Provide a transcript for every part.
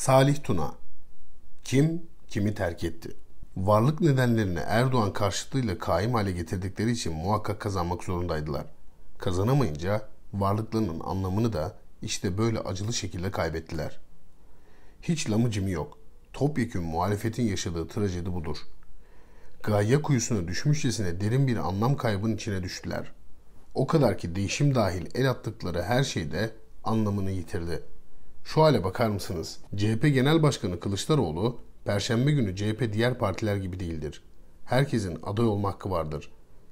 Salih Tuna Kim kimi terk etti? Varlık nedenlerini Erdoğan karşıtlığıyla kaim hale getirdikleri için muhakkak kazanmak zorundaydılar. Kazanamayınca varlıklarının anlamını da işte böyle acılı şekilde kaybettiler. Hiç lamıcımı yok. Topyekün muhalefetin yaşadığı trajedi budur. Gayya kuyusuna düşmüşçesine derin bir anlam kaybının içine düştüler. O kadar ki değişim dahil el attıkları her şeyde anlamını yitirdi.'' Şu hale bakar mısınız? CHP Genel Başkanı Kılıçdaroğlu, Perşembe günü CHP diğer partiler gibi değildir. Herkesin aday olma hakkı vardır.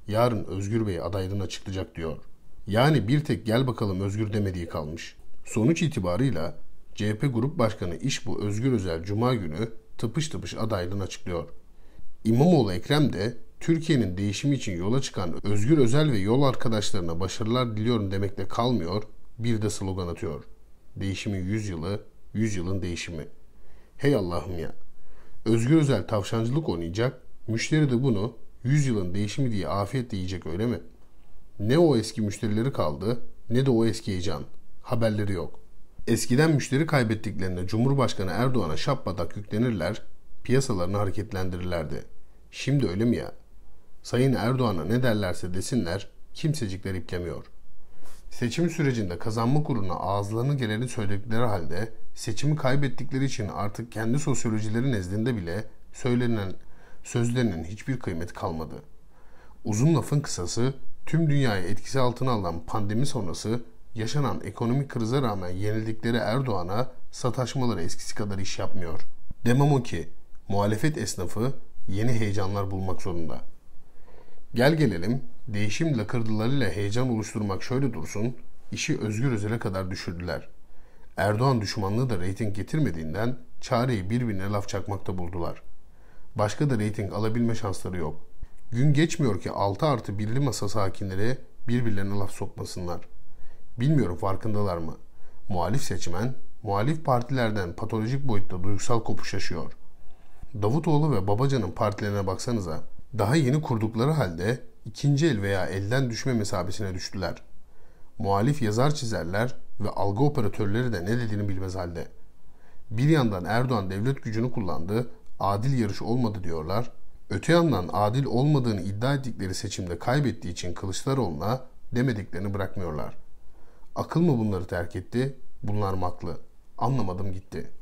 Yarın Özgür Bey adaylığını açıklayacak diyor. Yani bir tek gel bakalım Özgür demediği kalmış. Sonuç itibarıyla CHP Grup Başkanı İşbu Özgür Özel Cuma günü tıpış tıpış adaylığını açıklıyor. İmamoğlu Ekrem de Türkiye'nin değişimi için yola çıkan Özgür Özel ve yol arkadaşlarına başarılar diliyorum demekle kalmıyor, bir de slogan atıyor.'' değişimin yüzyılı, yüzyılın değişimi. Hey Allah'ım ya. Özgür Özel tavşancılık oynayacak, müşteri de bunu yüzyılın değişimi diye afiyet diyecek öyle mi? Ne o eski müşterileri kaldı ne de o eski heyecan. Haberleri yok. Eskiden müşteri kaybettiklerinde Cumhurbaşkanı Erdoğan'a şapbadak yüklenirler, piyasalarını hareketlendirirlerdi. Şimdi öyle mi ya? Sayın Erdoğan'a ne derlerse desinler, kimsecikler iplemiyor.'' Seçim sürecinde kazanmak uğruna ağızlarını geleni söyledikleri halde seçimi kaybettikleri için artık kendi sosyolojileri nezdinde bile söylenen sözlerinin hiçbir kıymeti kalmadı. Uzun lafın kısası tüm dünyayı etkisi altına alan pandemi sonrası yaşanan ekonomik krize rağmen yenildikleri Erdoğan'a sataşmaları eskisi kadar iş yapmıyor. Demem o ki muhalefet esnafı yeni heyecanlar bulmak zorunda. Gel gelelim Değişim lakırdılarıyla heyecan oluşturmak şöyle dursun, işi Özgür Özel'e kadar düşürdüler. Erdoğan düşmanlığı da reyting getirmediğinden çareyi birbirine laf çakmakta buldular. Başka da reyting alabilme şansları yok. Gün geçmiyor ki 6 artı birli masa sakinleri birbirlerine laf sokmasınlar. Bilmiyorum farkındalar mı? Muhalif seçmen, muhalif partilerden patolojik boyutta duygusal kopuş yaşıyor. Davutoğlu ve Babacan'ın partilerine baksanıza, daha yeni kurdukları halde ikinci el veya elden düşme mesabesine düştüler. Muhalif yazar çizerler ve algı operatörleri de ne dediğini bilmez halde. Bir yandan Erdoğan devlet gücünü kullandı, adil yarış olmadı diyorlar. Öte yandan adil olmadığını iddia ettikleri seçimde kaybettiği için Kılıçdaroğlu'na demediklerini bırakmıyorlar. Akıl mı bunları terk etti? Bunlar maklı. Anlamadım gitti.''